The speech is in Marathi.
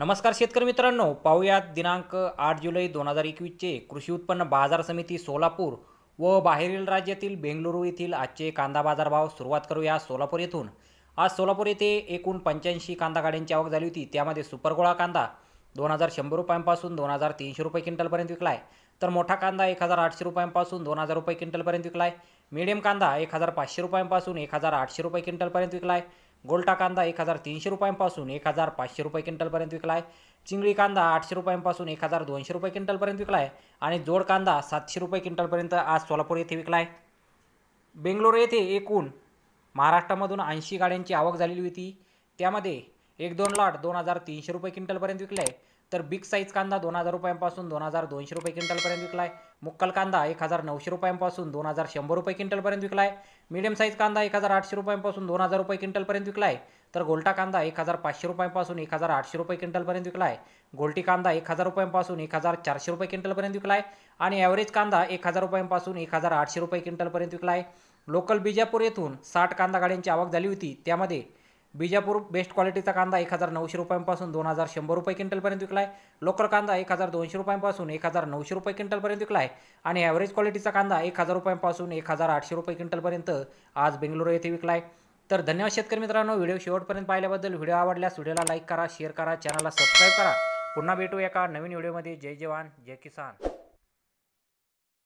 नमस्कार शेतकरी मित्रांनो पाहूयात दिनांक आठ जुलै दोन हजार एकवीसचे कृषी उत्पन्न बाजार समिती सोलापूर व बाहेरील राज्यातील बेंगलुरू येथील आजचे कांदा बाजारभाव सुरुवात करूया सोलापूर येथून आज सोलापूर येथे एकूण पंच्याऐंशी कांदा गाड्यांची आवक झाली होती त्यामध्ये सुपरगोळा कांदा दोन हजार शंभर रुपयांपासून दोन हजार तीनशे रुपये क्विंटलपर्यंत विकलाय तर मोठा कांदा एक हजार आठशे रुपयांपासून दोन हजार रुपये क्विंटलपर्यंत विकलाय मिडियम कांदा एक हजार पाचशे रुपयांपासून एक हजार आठशे रुपये क्विंटलपर्यंत विकलाय गोलटा कांदा एक हजार तीनशे रुपयांपासून एक हजार पाचशे रुपये क्विंटलपर्यंत विकला आहे चिंगळी कांदा आठशे रुपयांपासून एक हजार दोनशे रुपये क्विंटलपर्यंत विकला आहे आणि जोड कांदा सातशे रुपये क्विंटलपर्यंत आज सोलापूर येथे विकला आहे बेंगलोर येथे एकूण महाराष्ट्रामधून ऐंशी गाड्यांची आवक झालेली होती त्यामध्ये एक दोन लाट दोन हजार तीनशे रुपये क्विंटलपर्यंत विकला आहे तर बिग साईज कांदा दोन हजार रुपयांपासून दोन हजार दोनशे रुपये क्विंटलपर्यंत विकला आहे मुक्कल कांदा एक हजार नऊशे रुपयांपासून दोन हजार शंभर रुपये क्विंटलपर्यंत विकला आहे मिडियम साईज कांदा एक हजार आठशे रुपयांपासून दोन हजार रुपये क्विंटलपर्यंत विकला आहे तर गोल्टा कांदा एक हजार पाचशे रुपयांपासून एक हजार आठशे रुपये क्विंटलपर्यंत विकला आहे गोलटी कांदा एक हजार रुपयांपासून एक हजार चारशे रुपये क्विंटलपर्यंत विकला आहे आणि ॲव्हरेज कांदा एक हजार रुपयांपासून एक हजार आठशे रुपये क्विंटलपर्यंत विकला आहे लोकल बिजापूर येथून साठ कांदा गाड्यांची आवक झाली होती त्यामध्ये बिजापूर बेस्ट क्वालिटीचा कांदा एक हजार नऊशे रुपयांपासून दोन हजार शंभर रुपये क्विंटलपर्यंत विकला आहे लोकर कांदा एक हजार दोनशे रुपयांपासून एक हजार नऊशे रुपये क्विंटलपर्यंत विकला आहे आणि ॲव्हरेज क्वालिटीचा कांदा एक हजार रुपयांपासून एक हजार आठशे रुपये क्विंटलपर्यंत आज बेंगलुरू येथे विकला तर धन्यवाद शेतकरी मित्रांनो व्हिडिओ शेवटपर्यंत पाहिल्याबद्दल व्हिडिओ आवडल्यास व्हिडिओला लाईक करा शेअर करा चॅनलला सबस्क्राईब करा पुन्हा भेटू एका नवीन व्हिडिओमध्ये जय जवान जय किसान